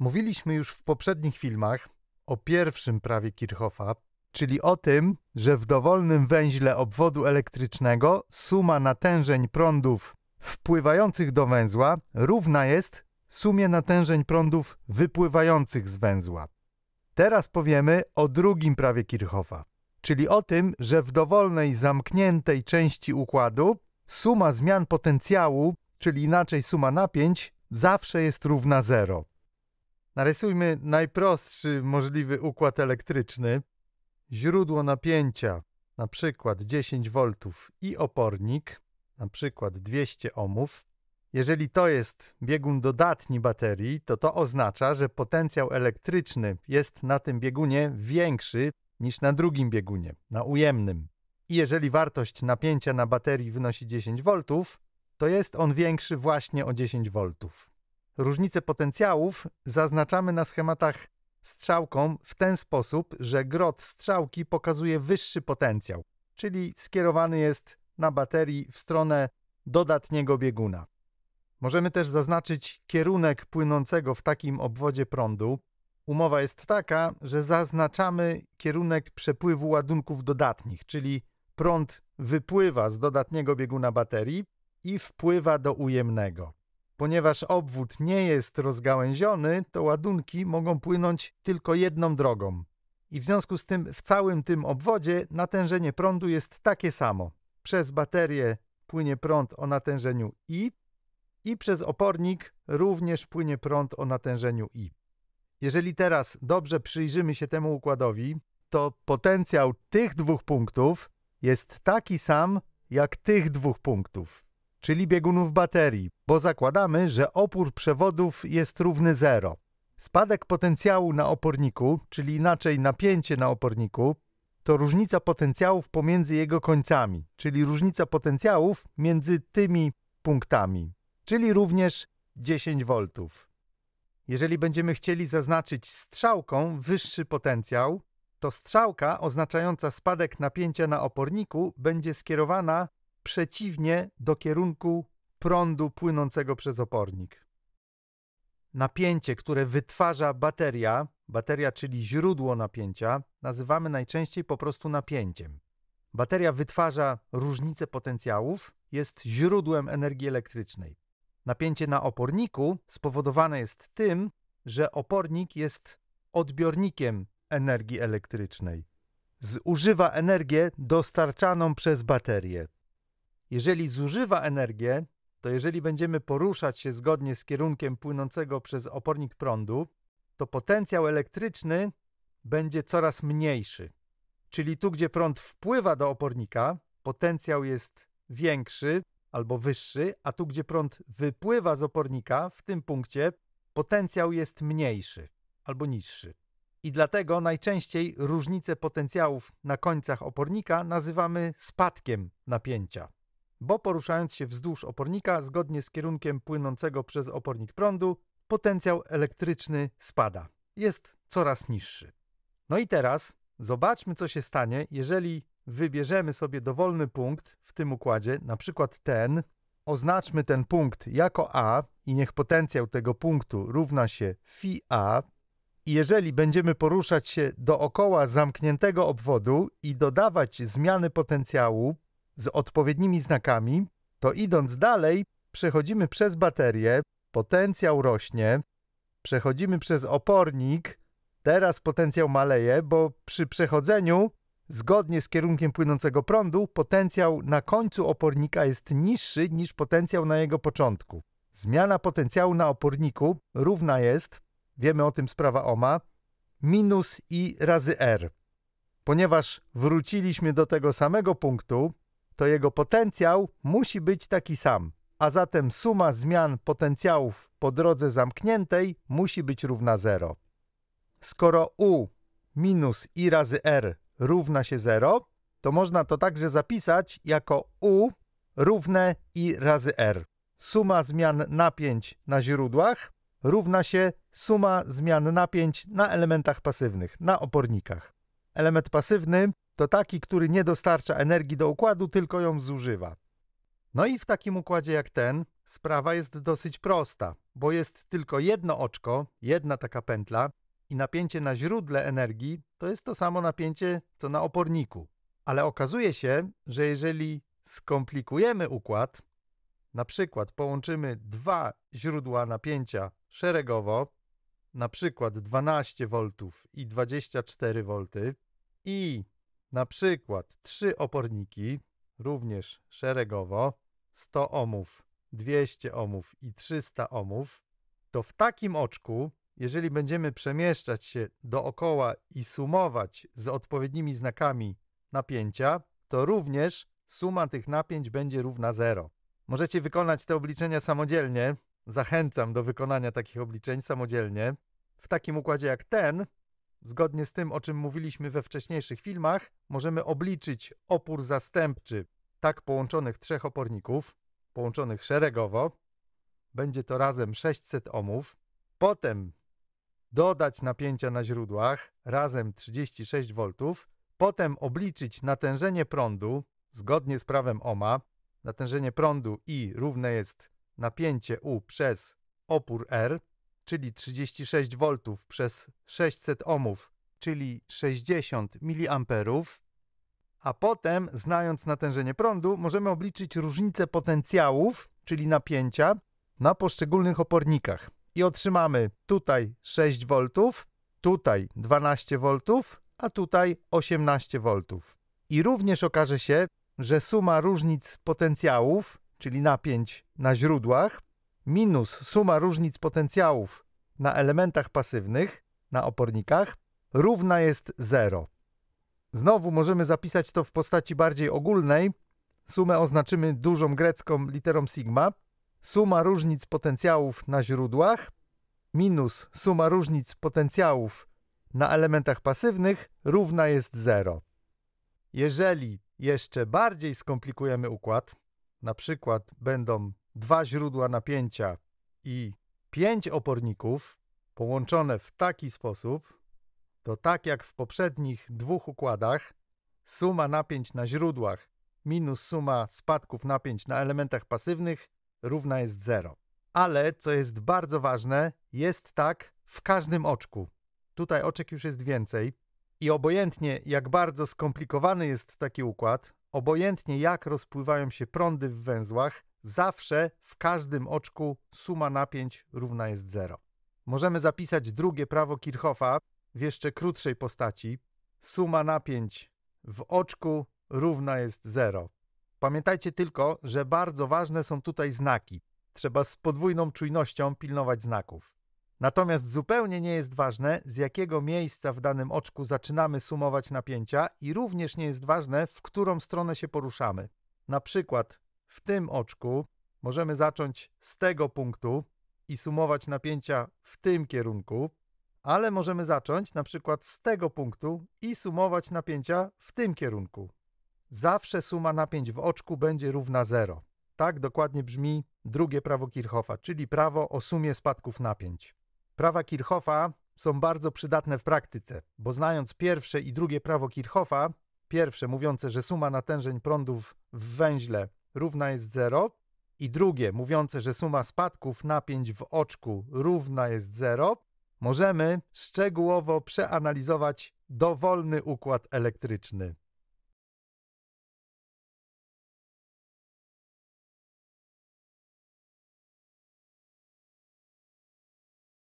Mówiliśmy już w poprzednich filmach o pierwszym prawie Kirchhoffa, czyli o tym, że w dowolnym węźle obwodu elektrycznego suma natężeń prądów wpływających do węzła równa jest sumie natężeń prądów wypływających z węzła. Teraz powiemy o drugim prawie Kirchhoffa, czyli o tym, że w dowolnej zamkniętej części układu suma zmian potencjału, czyli inaczej suma napięć, zawsze jest równa zero. Narysujmy najprostszy możliwy układ elektryczny. Źródło napięcia, na przykład 10 V i opornik, na przykład 200 ohmów. Jeżeli to jest biegun dodatni baterii, to to oznacza, że potencjał elektryczny jest na tym biegunie większy niż na drugim biegunie, na ujemnym. I jeżeli wartość napięcia na baterii wynosi 10 V, to jest on większy właśnie o 10 V. Różnice potencjałów zaznaczamy na schematach strzałką w ten sposób, że grot strzałki pokazuje wyższy potencjał, czyli skierowany jest na baterii w stronę dodatniego bieguna. Możemy też zaznaczyć kierunek płynącego w takim obwodzie prądu. Umowa jest taka, że zaznaczamy kierunek przepływu ładunków dodatnich, czyli prąd wypływa z dodatniego bieguna baterii i wpływa do ujemnego. Ponieważ obwód nie jest rozgałęziony, to ładunki mogą płynąć tylko jedną drogą. I w związku z tym w całym tym obwodzie natężenie prądu jest takie samo. Przez baterię płynie prąd o natężeniu I i przez opornik również płynie prąd o natężeniu I. Jeżeli teraz dobrze przyjrzymy się temu układowi, to potencjał tych dwóch punktów jest taki sam jak tych dwóch punktów czyli biegunów baterii, bo zakładamy, że opór przewodów jest równy 0. Spadek potencjału na oporniku, czyli inaczej napięcie na oporniku, to różnica potencjałów pomiędzy jego końcami, czyli różnica potencjałów między tymi punktami, czyli również 10 V. Jeżeli będziemy chcieli zaznaczyć strzałką wyższy potencjał, to strzałka oznaczająca spadek napięcia na oporniku będzie skierowana przeciwnie do kierunku prądu płynącego przez opornik. Napięcie, które wytwarza bateria, bateria czyli źródło napięcia, nazywamy najczęściej po prostu napięciem. Bateria wytwarza różnice potencjałów, jest źródłem energii elektrycznej. Napięcie na oporniku spowodowane jest tym, że opornik jest odbiornikiem energii elektrycznej. Zużywa energię dostarczaną przez baterię jeżeli zużywa energię, to jeżeli będziemy poruszać się zgodnie z kierunkiem płynącego przez opornik prądu, to potencjał elektryczny będzie coraz mniejszy. Czyli tu, gdzie prąd wpływa do opornika, potencjał jest większy albo wyższy, a tu, gdzie prąd wypływa z opornika, w tym punkcie potencjał jest mniejszy albo niższy. I dlatego najczęściej różnice potencjałów na końcach opornika nazywamy spadkiem napięcia bo poruszając się wzdłuż opornika zgodnie z kierunkiem płynącego przez opornik prądu, potencjał elektryczny spada. Jest coraz niższy. No i teraz zobaczmy, co się stanie, jeżeli wybierzemy sobie dowolny punkt w tym układzie, na przykład ten, oznaczmy ten punkt jako A i niech potencjał tego punktu równa się phi A. I jeżeli będziemy poruszać się dookoła zamkniętego obwodu i dodawać zmiany potencjału z odpowiednimi znakami, to idąc dalej, przechodzimy przez baterię, potencjał rośnie, przechodzimy przez opornik, teraz potencjał maleje, bo przy przechodzeniu, zgodnie z kierunkiem płynącego prądu, potencjał na końcu opornika jest niższy niż potencjał na jego początku. Zmiana potencjału na oporniku równa jest, wiemy o tym sprawa OMA, minus i razy R. Ponieważ wróciliśmy do tego samego punktu, to jego potencjał musi być taki sam, a zatem suma zmian potencjałów po drodze zamkniętej musi być równa 0. Skoro u minus i razy r równa się 0, to można to także zapisać jako u równe i razy r. Suma zmian napięć na źródłach równa się suma zmian napięć na elementach pasywnych, na opornikach. Element pasywny to taki, który nie dostarcza energii do układu, tylko ją zużywa. No i w takim układzie jak ten, sprawa jest dosyć prosta, bo jest tylko jedno oczko, jedna taka pętla i napięcie na źródle energii to jest to samo napięcie co na oporniku. Ale okazuje się, że jeżeli skomplikujemy układ, na przykład połączymy dwa źródła napięcia szeregowo, na przykład 12 V i 24 V i na przykład trzy oporniki, również szeregowo, 100 ohmów, 200 ohmów i 300 ohmów, to w takim oczku, jeżeli będziemy przemieszczać się dookoła i sumować z odpowiednimi znakami napięcia, to również suma tych napięć będzie równa 0. Możecie wykonać te obliczenia samodzielnie. Zachęcam do wykonania takich obliczeń samodzielnie. W takim układzie jak ten, Zgodnie z tym, o czym mówiliśmy we wcześniejszych filmach, możemy obliczyć opór zastępczy tak połączonych trzech oporników, połączonych szeregowo, będzie to razem 600 ohmów. Potem dodać napięcia na źródłach, razem 36 V. Potem obliczyć natężenie prądu, zgodnie z prawem Ohma. Natężenie prądu I równe jest napięcie U przez opór R czyli 36 V przez 600 ohmów, czyli 60 mA, a potem, znając natężenie prądu, możemy obliczyć różnicę potencjałów, czyli napięcia, na poszczególnych opornikach. I otrzymamy tutaj 6 V, tutaj 12 V, a tutaj 18 V. I również okaże się, że suma różnic potencjałów, czyli napięć na źródłach, minus suma różnic potencjałów na elementach pasywnych, na opornikach, równa jest 0. Znowu możemy zapisać to w postaci bardziej ogólnej. Sumę oznaczymy dużą grecką literą sigma. Suma różnic potencjałów na źródłach minus suma różnic potencjałów na elementach pasywnych równa jest 0. Jeżeli jeszcze bardziej skomplikujemy układ, na przykład będą dwa źródła napięcia i pięć oporników połączone w taki sposób, to tak jak w poprzednich dwóch układach, suma napięć na źródłach minus suma spadków napięć na elementach pasywnych równa jest 0. Ale, co jest bardzo ważne, jest tak w każdym oczku. Tutaj oczek już jest więcej. I obojętnie jak bardzo skomplikowany jest taki układ, obojętnie jak rozpływają się prądy w węzłach, zawsze w każdym oczku suma napięć równa jest zero. Możemy zapisać drugie prawo Kirchhoffa w jeszcze krótszej postaci. Suma napięć w oczku równa jest zero. Pamiętajcie tylko, że bardzo ważne są tutaj znaki. Trzeba z podwójną czujnością pilnować znaków. Natomiast zupełnie nie jest ważne, z jakiego miejsca w danym oczku zaczynamy sumować napięcia i również nie jest ważne, w którą stronę się poruszamy. Na przykład w tym oczku, możemy zacząć z tego punktu i sumować napięcia w tym kierunku, ale możemy zacząć na przykład z tego punktu i sumować napięcia w tym kierunku. Zawsze suma napięć w oczku będzie równa 0. Tak dokładnie brzmi drugie prawo Kirchhoffa, czyli prawo o sumie spadków napięć. Prawa Kirchhoffa są bardzo przydatne w praktyce, bo znając pierwsze i drugie prawo Kirchhoffa, pierwsze mówiące, że suma natężeń prądów w węźle równa jest 0 i drugie mówiące, że suma spadków napięć w oczku równa jest 0, możemy szczegółowo przeanalizować dowolny układ elektryczny.